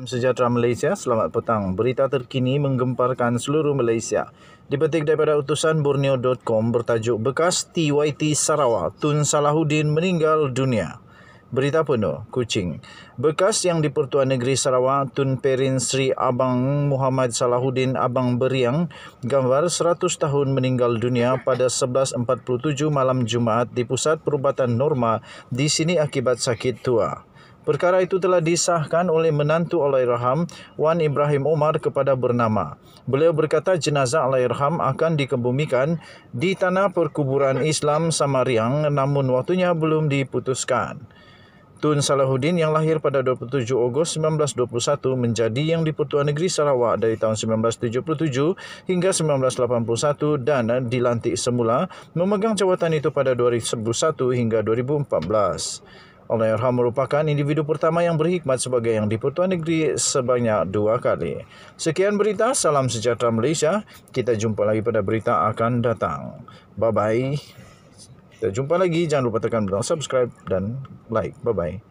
Salam sejahtera Malaysia, selamat petang. Berita terkini menggemparkan seluruh Malaysia. Dipetik daripada utusan Borneo.com bertajuk bekas TYT Sarawak Tun Salahuddin meninggal dunia. Berita penuh, Kucing. Bekas yang di-Pertuan Negeri Sarawak, Tun Perin Sri Abang Muhammad Salahuddin Abang Beriang, gambar 100 tahun meninggal dunia pada 11.47 malam Jumaat di Pusat Perubatan Norma di sini akibat sakit tua. Perkara itu telah disahkan oleh menantu Alairham, Wan Ibrahim Omar kepada bernama. Beliau berkata jenazah Alairham akan dikebumikan di tanah perkuburan Islam Samariang namun waktunya belum diputuskan. Tun Salahuddin yang lahir pada 27 Ogos 1921 menjadi yang di-Pertuan Negeri Sarawak dari tahun 1977 hingga 1981 dan dilantik semula memegang jawatan itu pada 2001 hingga 2014 al Allahyarham merupakan individu pertama yang berhikmat sebagai yang dipertuan negeri sebanyak dua kali. Sekian berita, salam sejahtera Malaysia. Kita jumpa lagi pada berita akan datang. Bye-bye. Kita jumpa lagi, jangan lupa tekan butang subscribe dan like. Bye-bye.